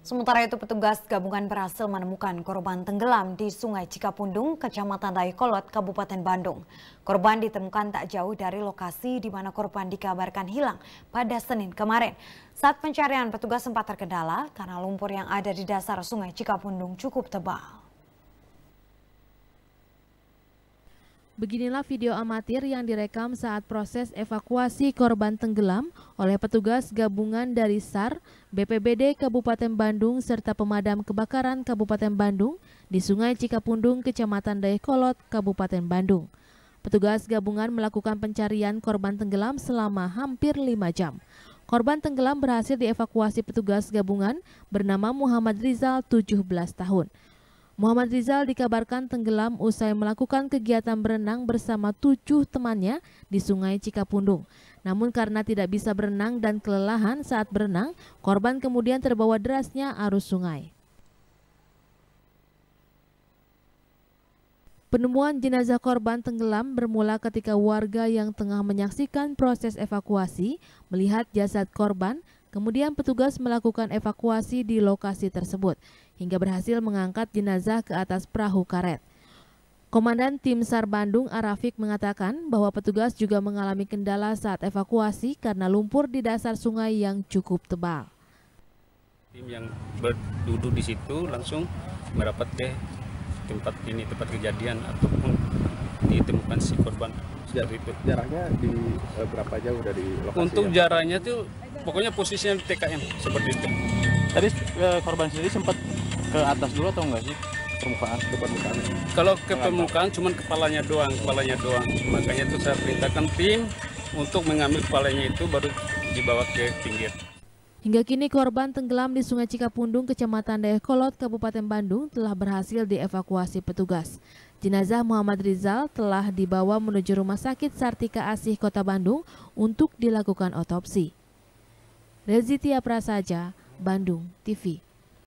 Sementara itu petugas gabungan berhasil menemukan korban tenggelam di Sungai Cikapundung, Kecamatan Dayakolot, Kabupaten Bandung. Korban ditemukan tak jauh dari lokasi di mana korban dikabarkan hilang pada Senin kemarin. Saat pencarian petugas sempat terkendala karena lumpur yang ada di dasar Sungai Cikapundung cukup tebal. Beginilah video amatir yang direkam saat proses evakuasi korban tenggelam oleh petugas gabungan dari SAR, BPBD Kabupaten Bandung serta pemadam kebakaran Kabupaten Bandung di Sungai Cikapundung, Kecamatan Dayakolot, Kabupaten Bandung. Petugas gabungan melakukan pencarian korban tenggelam selama hampir lima jam. Korban tenggelam berhasil dievakuasi petugas gabungan bernama Muhammad Rizal, 17 tahun. Muhammad Rizal dikabarkan tenggelam usai melakukan kegiatan berenang bersama tujuh temannya di Sungai Cikapundung. Namun karena tidak bisa berenang dan kelelahan saat berenang, korban kemudian terbawa derasnya arus sungai. Penemuan jenazah korban tenggelam bermula ketika warga yang tengah menyaksikan proses evakuasi melihat jasad korban, kemudian petugas melakukan evakuasi di lokasi tersebut hingga berhasil mengangkat jenazah ke atas perahu karet. Komandan Tim SAR Bandung Arafik mengatakan bahwa petugas juga mengalami kendala saat evakuasi karena lumpur di dasar sungai yang cukup tebal. Tim yang berduduk di situ langsung merapat ke tempat ini tempat kejadian ataupun ditemukan si korban seperti itu. Jaraknya di eh, berapa jauh dari lokasi? Untuk yang... jaraknya tuh pokoknya posisinya di TKM seperti itu. Tadi eh, korban sendiri sempat ke atas dulu atau enggak sih? permukaan ke permukaan kalau ke permukaan cuman kepalanya doang kepalanya doang makanya itu saya perintahkan tim untuk mengambil kepalanya itu baru dibawa ke pinggir Hingga kini korban tenggelam di Sungai Cikapundung, Kecamatan Dayakolot, Kabupaten Bandung telah berhasil dievakuasi petugas. Jenazah Muhammad Rizal telah dibawa menuju Rumah Sakit Sartika Asih Kota Bandung untuk dilakukan otopsi. Rezitia Prasaja, Bandung TV.